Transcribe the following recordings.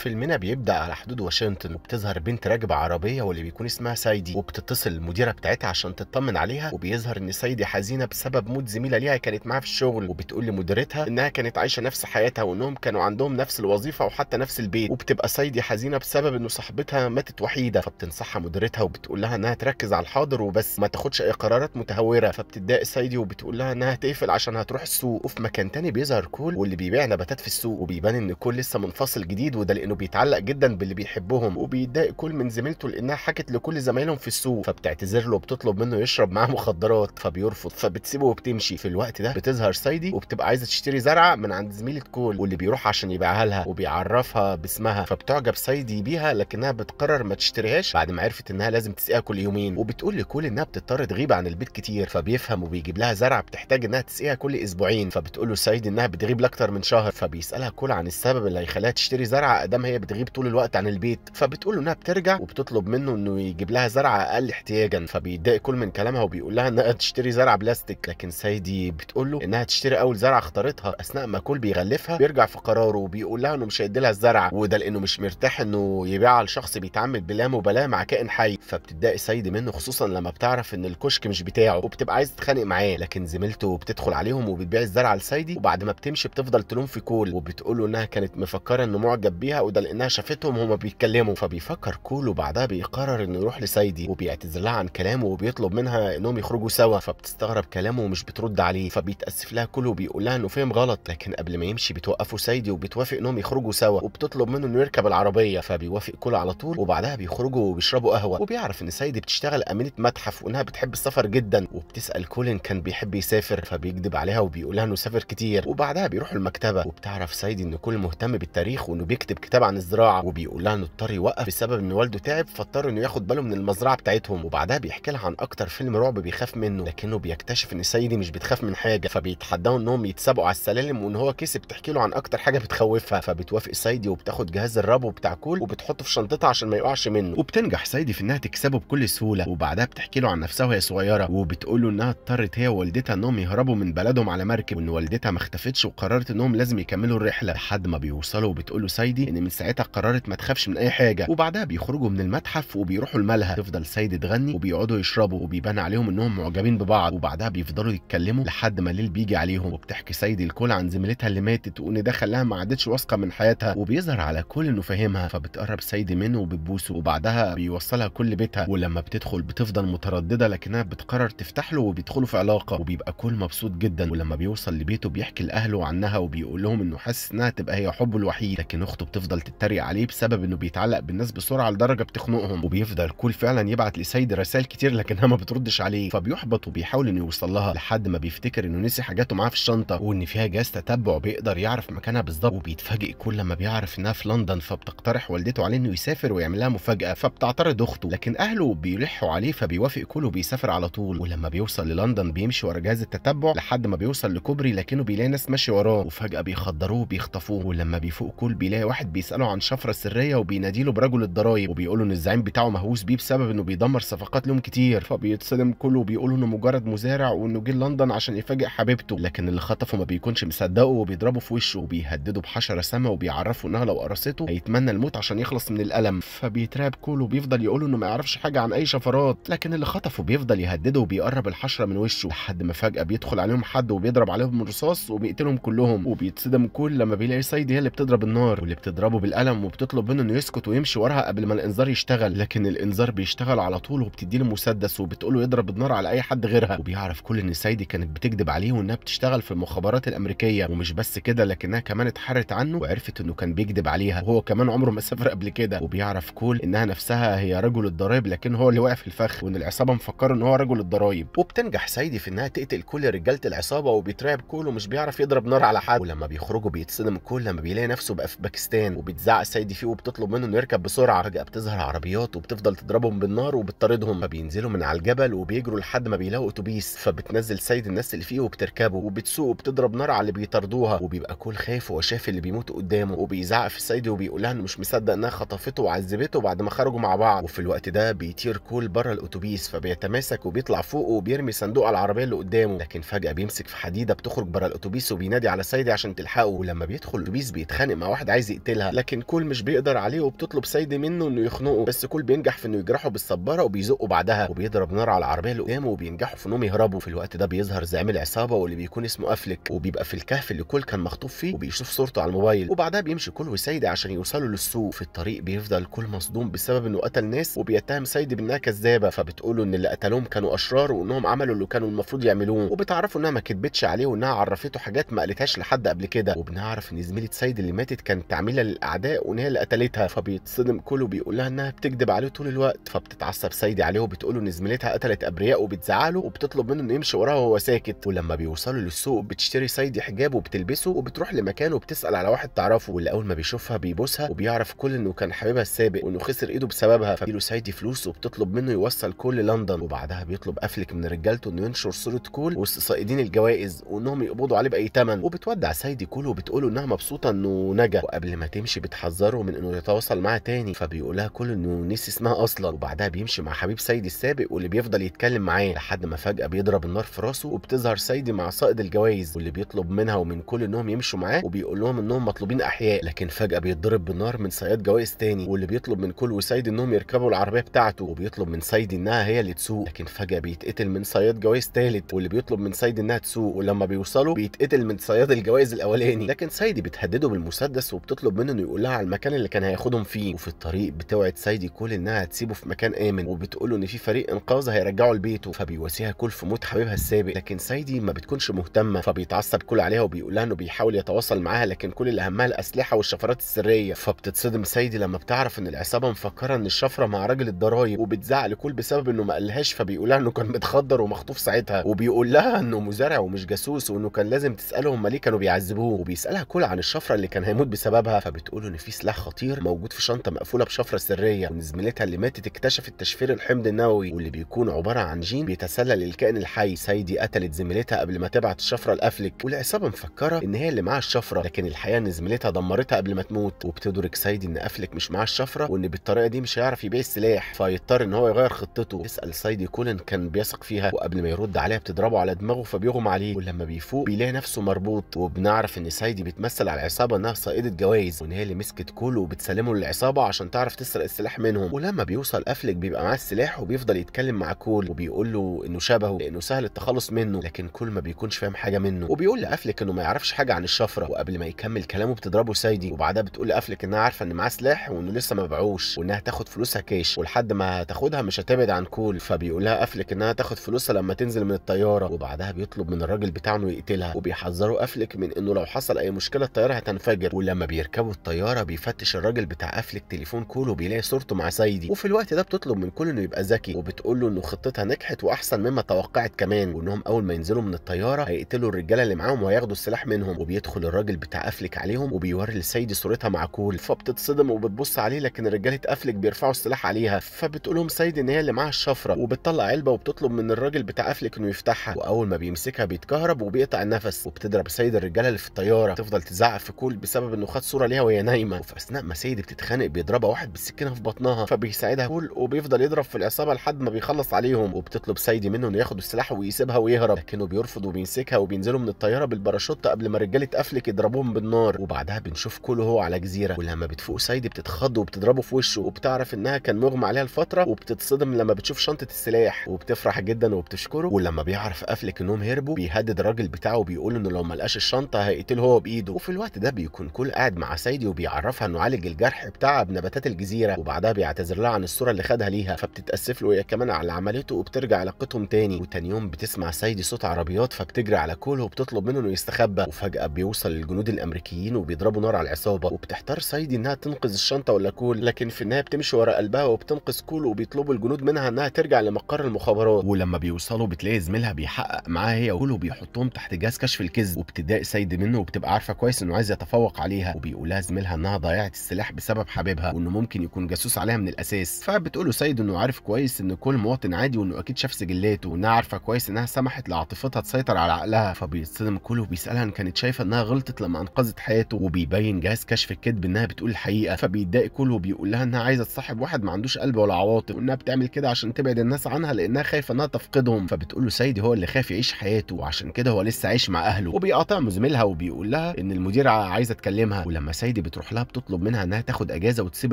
فيلمنا بيبدا على حدود واشنطن وبتظهر بنت راكبه عربيه واللي بيكون اسمها سايدي وبتتصل المديره بتاعتها عشان تطمن عليها وبيظهر ان سايدي حزينه بسبب موت زميله ليها كانت معاها في الشغل وبتقول لمديرتها انها كانت عايشه نفس حياتها وانهم كانوا عندهم نفس الوظيفه وحتى نفس البيت وبتبقى سايدي حزينه بسبب انه صاحبتها ماتت وحيده فبتنصحها مديرتها وبتقول لها انها تركز على الحاضر وبس ما تاخدش اي قرارات متهوره فبتضايق سايدي وبتقول لها انها تقفل عشان هتروح السوق وفي مكان تاني بيظهر كول واللي بيبيع نباتات في السوق وبيبان ان كول لسه منفصل جديد وده لانه بيتعلق جدا باللي بيحبهم وبيتضايق كل من زميلته لانها حكت لكل زمايلهم في السوق فبتعتذر له وبتطلب منه يشرب معاه مخدرات فبيرفض فبتسيبه وبتمشي في الوقت ده بتظهر سايدي وبتبقى عايزه تشتري زرعه من عند زميله كول واللي بيروح عشان يبيعها لها وبيعرفها باسمها فبتعجب سايدي بيها لكنها بتقرر ما تشتريهاش بعد ما عرفت انها لازم تسقيها كل يومين وبتقول لكول انها بتضطر تغيب عن البيت كتير فبيفهم وبيجيب لها زرعه بتحتاج انها تسقيها كل اسبوعين فبتقول له سايدي انها بتغيب لاكتر من شهر فبيسالها كول عن السبب اللي هيخليها تشتري زرعه مادام هي بتغيب طول الوقت عن البيت فبتقول له انها بترجع وبتطلب منه انه يجيب لها زرعه اقل احتياجا فبيتضايق كل من كلامها وبيقول لها انها تشتري زرعه بلاستيك لكن سيدي بتقول له انها تشتري اول زرعه اختارتها اثناء ما كل بيغلفها بيرجع في قراره وبيقول لها انه مش هيدي لها الزرعه وده لانه مش مرتاح انه يبيعها لشخص بيتعامل بلا مبالاه مع كائن حي فبتتضايق سيدي منه خصوصا لما بتعرف ان الكشك مش بتاعه وبتبقى عايز تتخانق معاه لكن زميلته بتدخل عليهم وبتبيع الزرعه لسيدي وبعد ما بتمشي بتفضل تلوم في كول وبتقول له انها كانت مفكره انه معجب بيها العقده لانها شافتهم هما بيتكلموا فبيفكر كولو بعدها بيقرر انه يروح لسايدي وبيعتذر لها عن كلامه وبيطلب منها انهم يخرجوا سوا فبتستغرب كلامه ومش بترد عليه فبيتاسف لها كولو وبيقول لها انه فهم غلط لكن قبل ما يمشي بتوقفه سايدي وبتوافق انهم يخرجوا سوا وبتطلب منه انه يركب العربيه فبيوافق كولو على طول وبعدها بيخرجوا وبيشربوا قهوه وبيعرف ان سايدي بتشتغل امينه متحف وانها بتحب السفر جدا وبتسال كولين كان بيحب يسافر فبيكذب عليها وبيقول لها انه سافر كتير وبعدها بيروحوا المكتبه وبتعرف سايدي ان كول مهتم بالتاريخ وانه بيكتب كتاب كتاب عن الزراعه وبيقول لها انه اضطر يوقف بسبب ان والده تعب فاضطر انه ياخد باله من المزرعه بتاعتهم وبعدها بيحكي لها عن اكتر فيلم رعب بيخاف منه لكنه بيكتشف ان سيدي مش بتخاف من حاجه فبيتحداه انهم يتسابقوا على السلالم وان هو كسب تحكي له عن اكتر حاجه بتخوفها فبتوافق سيدي وبتاخد جهاز الربو بتاع كول وبتحطه في شنطتها عشان ما يقعش منه وبتنجح سيدي في انها تكسبه بكل سهوله وبعدها بتحكي له عن نفسها وهي صغيره وبتقول له انها اضطرت هي ووالدتها انهم يهربوا من بلدهم على مركب وان والدتها ما اختفتش وقررت انهم لازم يكملوا الرحله لحد ما بيوصلوا وبتقول له سيدي ان من ساعتها قررت ما تخافش من اي حاجه وبعدها بيخرجوا من المتحف وبيروحوا الملهى تفضل سيد تغني وبيقعدوا يشربوا وبيبان عليهم انهم معجبين ببعض وبعدها بيفضلوا يتكلموا لحد ما الليل بيجي عليهم وبتحكي سيد الكل عن زميلتها اللي ماتت وان ده خلاها ما عادتش واثقه من حياتها وبيظهر على كل انه فاهمها فبتقرب سيد منه وبتبوسه وبعدها بيوصلها كل بيتها ولما بتدخل بتفضل متردده لكنها بتقرر تفتح له وبيدخلوا في علاقه وبيبقى كل مبسوط جدا ولما بيوصل لبيته بيحكي لاهله عنها وبيقول لهم انه حاسس انها تبقى هي حبه الوحيد لكن اخته بتفضل تفضل تتريق عليه بسبب انه بيتعلق بالناس بسرعه لدرجه بتخنقهم وبيفضل كول فعلا يبعت لسيد رسائل كتير لكنها ما بتردش عليه فبيحبط وبيحاول انه يوصل لها لحد ما بيفتكر انه نسي حاجاته معاه في الشنطه وان فيها جهاز تتبع بيقدر يعرف مكانها بالظبط وبيتفاجئ كل ما بيعرف انها في لندن فبتقترح والدته عليه انه يسافر ويعمل لها مفاجاه فبتعترض اخته لكن اهله بيلحوا عليه فبيوافق كله وبيسافر على طول ولما بيوصل للندن بيمشي ورا جهاز التتبع لحد ما بيوصل لكوبري لكنه بيلاقي ناس ماشيه وراه وفجاه بيخدروه وبيخطفوه ولما بيفوق كل بيلاقي واحد بيس بيساله عن شفره سريه وبيناديله برجل الضرايب وبيقول ان الزعيم بتاعه مهووس بيه بسبب انه بيدمر صفقات لهم كتير فبيتصدم كله وبيقول انه مجرد مزارع وانه جه لندن عشان يفاجئ حبيبته لكن اللي خطفه ما بيكونش مصدقه وبيضربه في وشه وبيهدده بحشره سما وبيعرفه انها لو قرصته هيتمنى الموت عشان يخلص من الالم فبيتراب كله وبيفضل يقول انه ما يعرفش حاجه عن اي شفرات لكن اللي خطفه بيفضل يهدده وبيقرب الحشره من وشه لحد ما فجاه بيدخل عليهم حد وبيضرب عليهم رصاص وبيقتلهم كلهم وبيتصدم كل لما بيلاقي سايد هي اللي بتضرب النار واللي بتضرب بيضربه بالقلم وبتطلب منه انه يسكت ويمشي وراها قبل ما الانذار يشتغل لكن الانذار بيشتغل على طول وبتدي له مسدس وبتقول له يضرب النار على اي حد غيرها وبيعرف كل ان سايدي كانت بتكذب عليه وانها بتشتغل في المخابرات الامريكيه ومش بس كده لكنها كمان اتحرت عنه وعرفت انه كان بيكذب عليها وهو كمان عمره ما سافر قبل كده وبيعرف كول انها نفسها هي رجل الضرايب لكن هو اللي وقع في الفخ وان العصابه مفكره ان هو رجل الضرايب وبتنجح سايدي في انها تقتل كل رجاله العصابه وبيترعب كول ومش بيعرف يضرب نار على حد ولما بيخرجوا بيتصدم كول لما بيلاقي نفسه بقى في باكستان وبتزعق السيد فيه وبتطلب منه انه يركب بسرعه فجاه بتظهر عربيات وبتفضل تضربهم بالنار وبتطاردهم فبينزلوا من على الجبل وبيجروا لحد ما بيلاقوا اتوبيس فبتنزل سيد الناس اللي فيه وبتركبه وبتسوق وبتضرب نار على اللي بيطاردوها وبيبقى كل خايف وهو اللي بيموت قدامه وبيزعق في السيد وبيقول لها انه مش مصدق انها خطفته وعذبته بعد ما خرجوا مع بعض وفي الوقت ده بيطير كول بره الاتوبيس فبيتماسك وبيطلع فوقه وبيرمي صندوق على العربيه اللي قدامه لكن فجاه بيمسك في حديده بتخرج بره الاتوبيس وبينادي على سيدي عشان تلحقه ولما بيدخل الاتوبيس بيتخانق مع واحد عايز يقتلها آه. لكن كول مش بيقدر عليه وبتطلب سيدي منه انه يخنقه بس كول بينجح في انه يجرحه بالصباره وبيزقه بعدها وبيضرب نار على العربيه اللي قدامه وبينجحوا في انهم يهربوا في الوقت ده بيظهر زعيم العصابه واللي بيكون اسمه افلك وبيبقى في الكهف اللي كول كان مخطوف فيه وبيشوف صورته على الموبايل وبعدها بيمشي كول وسيدي عشان يوصلوا للسوق في الطريق بيفضل كول مصدوم بسبب انه قتل ناس وبيتهم سيدي بانها كذابه فبتقوله ان اللي قتلهم كانوا اشرار وانهم عملوا اللي كانوا المفروض يعملوه وبتعرفوا انها ما كذبتش عليه وانها عرفته حاجات ما قالتهاش لحد قبل كده وبنعرف ان زميله سيدي اللي ماتت كانت عامله الاعداء وان هي اللي قتلتها فبيتصدم كله بيقول لها انها بتكذب عليه طول الوقت فبتتعصب سيدي عليه وبتقول له ان زميلتها قتلت ابرياء وبتزعله وبتطلب منه انه يمشي وراها وهو ساكت ولما بيوصلوا للسوق بتشتري سيدي حجاب وبتلبسه وبتروح لمكانه وبتسال على واحد تعرفه واللي اول ما بيشوفها بيبوسها وبيعرف كل انه كان حبيبها السابق وانه خسر ايده بسببها فبيله سيدي فلوس وبتطلب منه يوصل كل لندن وبعدها بيطلب افلك من رجالته انه ينشر صوره كول وسط صائدين الجوائز وانهم يقبضوا عليه باي ثمن وبتودع سيدي كول وبتقول انها مبسوطه انه نجا وقبل ما تمشي ماشي بتحذره من انه يتواصل معاها تاني فبيقولها كله انه نسي اسمها اصلا وبعدها بيمشي مع حبيب سيدي السابق واللي بيفضل يتكلم معاه لحد ما فجاه بيضرب النار في راسه وبتظهر سيدي مع سائد الجوائز واللي بيطلب منها ومن كل انهم يمشوا معاه وبيقول لهم انهم مطلوبين احياء لكن فجاه بيتضرب بالنار من صياد جوائز تاني واللي بيطلب من كل وسيد انهم يركبوا العربيه بتاعته وبيطلب من سيدي انها هي اللي تسوق لكن فجاه بيتقتل من صياد جوائز تالت واللي بيطلب من سيدي انها تسوق ولما بيوصلوا بيتقتل من صياد الجوائز الاولاني لكن سيدي بتهدده بالمسدس وبتطلب منه انه يقول لها على المكان اللي كان هياخدهم فيه وفي الطريق بتوعد سيدي كول انها هتسيبه في مكان امن وبتقول له ان في فريق انقاذ هيرجعه لبيته فبيواسيها كول في موت حبيبها السابق لكن سيدي ما بتكونش مهتمه فبيتعصب كول عليها وبيقول لها انه بيحاول يتواصل معاها لكن كل اللي همها الاسلحه والشفرات السريه فبتتصدم سيدي لما بتعرف ان العصابه مفكره ان الشفره مع راجل الضرايب وبتزعل كول بسبب انه ما قالهاش فبيقول لها انه كان متخدر ومخطوف ساعتها وبيقول لها انه مزارع ومش جاسوس وانه كان لازم تساله هم ليه كانوا بيعذبوه وبيسالها كول عن الشفره اللي كان هيموت بسببها فبت بتقول ان في سلاح خطير موجود في شنطه مقفوله بشفره سريه وان زميلتها اللي ماتت اكتشفت تشفير الحمض النووي واللي بيكون عباره عن جين بيتسلل للكائن الحي سيدي قتلت زميلتها قبل ما تبعت الشفره لافلك والعصابه مفكره ان هي اللي معاها الشفره لكن الحقيقه ان زميلتها دمرتها قبل ما تموت وبتدرك سيدي ان افلك مش معاه الشفره وان بالطريقه دي مش هيعرف يبيع السلاح فيضطر ان هو يغير خطته يسال سيدي كولن كان بيثق فيها وقبل ما يرد عليها بتضربه على دماغه فبيغمى عليه ولما بيفوق بيلاقي نفسه مربوط وبنعرف ان سيدي بتمثل على العصابه انها سائده جوائز وان هي اللي مسكت كول وبتسلمه للعصابه عشان تعرف تسرق السلاح منهم ولما بيوصل افلك بيبقى معاه السلاح وبيفضل يتكلم مع كول وبيقول له انه شبهه لانه سهل التخلص منه لكن كول ما بيكونش فاهم حاجه منه وبيقول لافلك انه ما يعرفش حاجه عن الشفره وقبل ما يكمل كلامه بتضربه سايدي وبعدها بتقول لافلك انها عارفه ان معاه سلاح وانه لسه ما باعوش وانها تاخد فلوسها كاش ولحد ما هتاخدها مش هتبعد عن كول فبيقول لها افلك انها تاخد فلوسها لما تنزل من الطياره وبعدها بيطلب من الراجل بتاعه انه يقتلها وبيحذره افلك من انه لو حصل اي مشكله الطياره هتنفجر ولما بيركبوا الطياره الطياره بيفتش الراجل بتاع قفل التليفون كول وبيلاقي صورته مع سيدي وفي الوقت ده بتطلب من كول انه يبقى ذكي وبتقول له انه خطتها نجحت واحسن مما توقعت كمان وانهم اول ما ينزلوا من الطياره هيقتلوا الرجاله اللي معاهم وهياخدوا السلاح منهم وبيدخل الراجل بتاع قفلك عليهم وبيوري لسيدي صورتها مع كول فبتتصدم وبتبص عليه لكن رجاله قفلك بيرفعوا السلاح عليها فبتقول لهم سيدي ان هي اللي معاها الشفره وبتطلع علبه وبتطلب من الراجل بتاع قفلك انه يفتحها واول ما بيمسكها بيتكهرب وبيقطع النفس وبتضرب سيد الرجاله اللي في الطياره تفضل تزعق في كول بسبب انه خد صوره ليها وهي نايمه وفي اثناء ما سيدي بتتخانق بيضربها واحد بالسكينه في بطنها فبيساعدها كول وبيفضل يضرب في العصابه لحد ما بيخلص عليهم وبتطلب سيدي منه انه ياخد السلاح ويسيبها ويهرب لكنه بيرفض وبيمسكها وبينزلوا من الطياره بالباراشوت قبل ما رجاله افلك يضربوهم بالنار وبعدها بنشوف كله هو على جزيره ولما بتفوق سيدي بتتخض وبتضربه في وشه وبتعرف انها كان مغمى عليها لفتره وبتتصدم لما بتشوف شنطه السلاح وبتفرح جدا وبتشكره ولما بيعرف افلك انهم هربوا بيهدد الراجل بتاعه وبيقول انه لو ما لقاش الشنطه هيقتله هو بايده وفي الوقت ده بيكون كل قاعد مع سيدي فيديو بيعرفها انه عالج الجرح بتاعها بنباتات الجزيره وبعدها بيعتذر لها عن الصوره اللي خدها ليها فبتتاسف له هي كمان على اللي عملته وبترجع علاقتهم تاني وتاني يوم بتسمع سيدي صوت عربيات فبتجري على كوله وبتطلب منه انه يستخبى وفجاه بيوصل الجنود الامريكيين وبيضربوا نار على العصابه وبتحتار سيدي انها تنقذ الشنطه ولا كول لكن في النهايه بتمشي ورا قلبها وبتنقذ كول وبيطلبوا الجنود منها انها ترجع لمقر المخابرات ولما بيوصلوا بتلاقي زميلها بيحقق معاها هي وكول وبيحطهم تحت جهاز كشف الكذب وبتضايق سيدي منه وبتبقى عارفه كويس انه عايز يتفوق عليها وبيقولها زميلها انها ضيعت السلاح بسبب حبيبها وانه ممكن يكون جاسوس عليها من الاساس فبتقول له سيد انه عارف كويس ان كل مواطن عادي وانه اكيد شاف سجلاته وانها عارفه كويس انها سمحت لعاطفتها تسيطر على عقلها فبيتصدم كله وبيسالها ان كانت شايفه انها غلطت لما انقذت حياته وبيبين جهاز كشف الكذب انها بتقول الحقيقه فبيتضايق كله وبيقول لها انها عايزه تصاحب واحد ما عندوش قلب ولا عواطف وانها بتعمل كده عشان تبعد الناس عنها لانها خايفه انها تفقدهم فبتقول له سيدي هو اللي خايف يعيش حياته وعشان كده هو لسه عايش مع اهله وبيقاطع مزميلها وبيقول لها ان المديره عايزه تكلمها ولما سيدي دي بتروح لها بتطلب منها انها تاخد اجازه وتسيب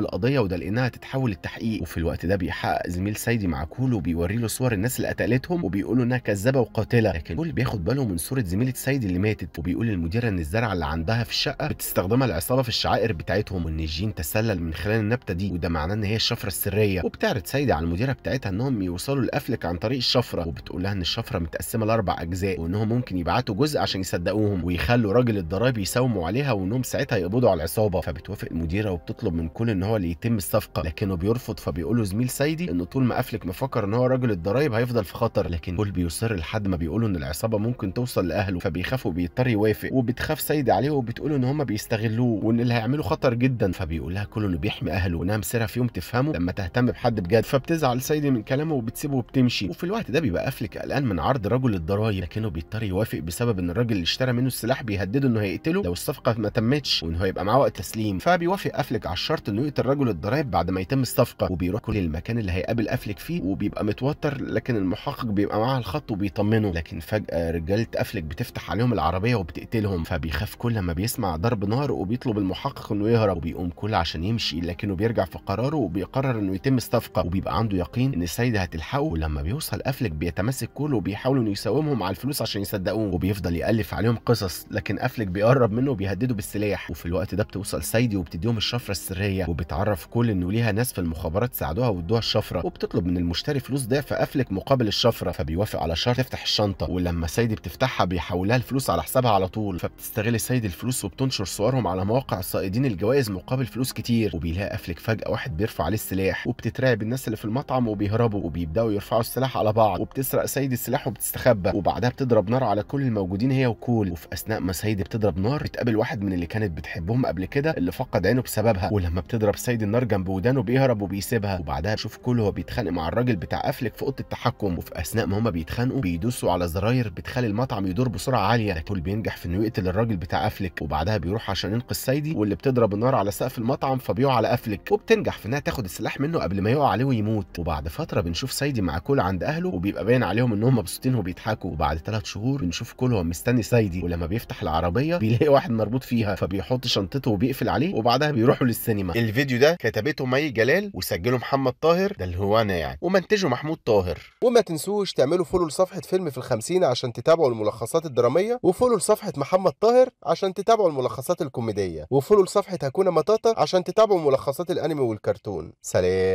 القضيه وده لانها تتحول للتحقيق وفي الوقت ده بيحقق زميل سيدي مع كول وبيوري له صور الناس اللي قتلتهم وبيقولوا انها كذابه وقاتله لكن كول بياخد باله من صوره زميله سيدي اللي ماتت وبيقول للمديره ان الزرعه اللي عندها في الشقه بتستخدمها العصابه في الشعائر بتاعتهم وان الجين تسلل من خلال النبته دي وده معناه ان هي الشفره السريه وبتعرض سيدي على المديره بتاعتها انهم يوصلوا لافلك عن طريق الشفره وبتقول لها ان الشفره متقسمه لاربع اجزاء وانهم ممكن يبعتوا جزء عشان يصدقوهم ويخلوا راجل الضرايب يساوموا عليها وانهم ساعتها يقبضوا على العصابه العصابه فبتوافق المديره وبتطلب من كل ان هو اللي يتم الصفقه لكنه بيرفض فبيقول له زميل سيدي انه طول ما افلك مفكر ان هو راجل الضرايب هيفضل في خطر لكن كول بيصر لحد ما بيقولوا ان العصابه ممكن توصل لاهله فبيخاف وبيضطر يوافق وبتخاف سيدي عليه وبتقول ان هم بيستغلوه وان اللي هيعمله خطر جدا فبيقول لها كول انه بيحمي اهله وانها مسيرها في يوم تفهمه لما تهتم بحد بجد فبتزعل سيدي من كلامه وبتسيبه وبتمشي وفي الوقت ده بيبقى افلك قلقان من عرض رجل الضرايب لكنه بيضطر يوافق بسبب ان الراجل اللي اشترى منه السلاح بيهدده انه هيقتله لو الصفقه ما تمتش وان هو يبقى معاه تسليم فبيوافق افلك على الشرط انه يقتل رجل الضرائب بعد ما يتم الصفقه وبيروح كل المكان اللي هيقابل افلك فيه وبيبقى متوتر لكن المحقق بيبقى معاه الخط وبيطمنه لكن فجاه رجاله افلك بتفتح عليهم العربيه وبتقتلهم فبيخاف كل ما بيسمع ضرب نار وبيطلب المحقق انه يهرب وبيقوم كل عشان يمشي لكنه بيرجع في قراره وبيقرر انه يتم الصفقه وبيبقى عنده يقين ان السيده هتلحقه ولما بيوصل افلك بيتمسك كله وبيحاولوا انه يساومهم على الفلوس عشان يصدقوه وبيفضل يالف عليهم قصص لكن افلك بيقرب منه وبيهدده بالسلاح وفي الوقت ده بتوصل سيدي وبتديهم الشفره السريه وبتعرف كل انه ليها ناس في المخابرات ساعدوها وادوها الشفره وبتطلب من المشتري فلوس ضعف قفلك مقابل الشفره فبيوافق على شرط تفتح الشنطه ولما سيدي بتفتحها بيحولها الفلوس على حسابها على طول فبتستغل سيدي الفلوس وبتنشر صورهم على مواقع صائدين الجوائز مقابل فلوس كتير وبيلاقي قفلك فجاه واحد بيرفع عليه السلاح وبتترعب الناس اللي في المطعم وبيهربوا وبيبداوا يرفعوا السلاح على بعض وبتسرق سيدي السلاح وبتستخبى وبعدها بتضرب نار على كل الموجودين هي وكول وفي اثناء ما سيدي بتضرب نار بتقابل واحد من اللي كانت بتحبهم قبل كده اللي فقد عينه بسببها ولما بتضرب سيد النار جنب ودانه بيهرب وبيسيبها وبعدها بشوف كله هو بيتخانق مع الراجل بتاع افلك في اوضه التحكم وفي اثناء ما هما بيتخانقوا بيدوسوا على زراير بتخلي المطعم يدور بسرعه عاليه ده كل بينجح في انه يقتل الراجل بتاع افلك وبعدها بيروح عشان ينقذ سيدي واللي بتضرب النار على سقف المطعم فبيقع على افلك وبتنجح في انها تاخد السلاح منه قبل ما يقع عليه ويموت وبعد فتره بنشوف سيدي مع كول عند اهله وبيبقى باين عليهم ان هما مبسوطين وبيضحكوا وبعد ثلاث شهور بنشوف كول هو مستني سيدي ولما بيفتح العربيه بيلاقي واحد مربوط فيها فبيحط شنطته بيظبطه وبيقفل عليه وبعدها بيروحوا للسينما الفيديو ده كتبته مي جلال وسجله محمد طاهر ده اللي هو انا يعني ومنتجه محمود طاهر وما تنسوش تعملوا فولو لصفحه فيلم في الخمسين عشان تتابعوا الملخصات الدراميه وفولو لصفحه محمد طاهر عشان تتابعوا الملخصات الكوميديه وفولو لصفحه هكونا مطاطا عشان تتابعوا ملخصات الانمي والكرتون سلام